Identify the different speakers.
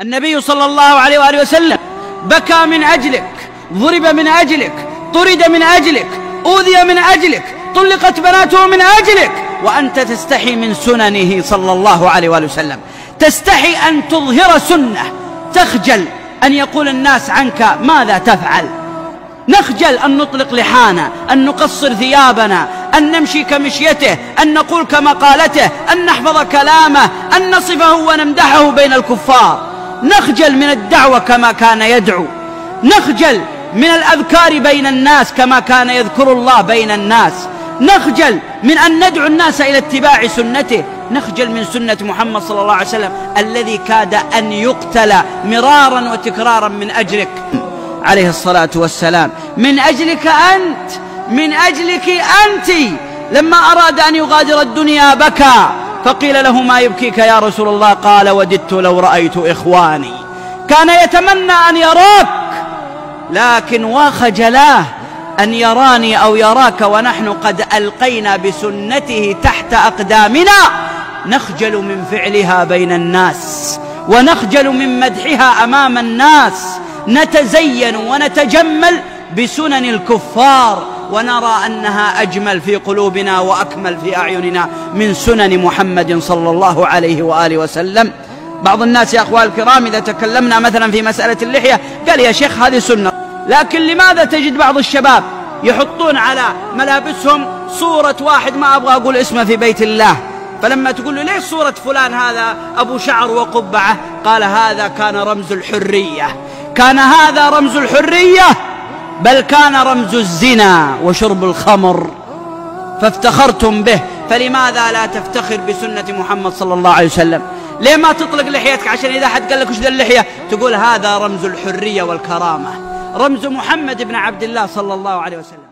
Speaker 1: النبي صلى الله عليه وآله وسلم بكى من أجلك ضرب من أجلك طرد من أجلك أوذي من أجلك طلقت بناته من أجلك وأنت تستحي من سننه صلى الله عليه وآله وسلم تستحي أن تظهر سنة تخجل أن يقول الناس عنك ماذا تفعل نخجل أن نطلق لحانا أن نقصر ثيابنا أن نمشي كمشيته أن نقول كمقالته أن نحفظ كلامه أن نصفه ونمدحه بين الكفار نخجل من الدعوة كما كان يدعو نخجل من الأذكار بين الناس كما كان يذكر الله بين الناس نخجل من أن ندعو الناس إلى اتباع سنته نخجل من سنة محمد صلى الله عليه وسلم الذي كاد أن يقتل مرارا وتكرارا من أجلك عليه الصلاة والسلام من أجلك أنت من أجلك أنت لما أراد أن يغادر الدنيا بكى فقيل له ما يبكيك يا رسول الله قال وددت لو رأيت إخواني كان يتمنى أن يراك لكن وخجلاه أن يراني أو يراك ونحن قد ألقينا بسنته تحت أقدامنا نخجل من فعلها بين الناس ونخجل من مدحها أمام الناس نتزين ونتجمل بسنن الكفار ونرى أنها أجمل في قلوبنا وأكمل في أعيننا من سنن محمد صلى الله عليه وآله وسلم بعض الناس يا أخوان الكرام إذا تكلمنا مثلا في مسألة اللحية قال يا شيخ هذه سنة لكن لماذا تجد بعض الشباب يحطون على ملابسهم صورة واحد ما أبغى أقول اسمه في بيت الله فلما تقول له ليش صورة فلان هذا أبو شعر وقبعة قال هذا كان رمز الحرية كان هذا رمز الحرية بل كان رمز الزنا وشرب الخمر فافتخرتم به فلماذا لا تفتخر بسنة محمد صلى الله عليه وسلم ليه ما تطلق لحيتك عشان إذا حد قال لك وش ذا اللحية تقول هذا رمز الحرية والكرامة رمز محمد بن عبد الله صلى الله عليه وسلم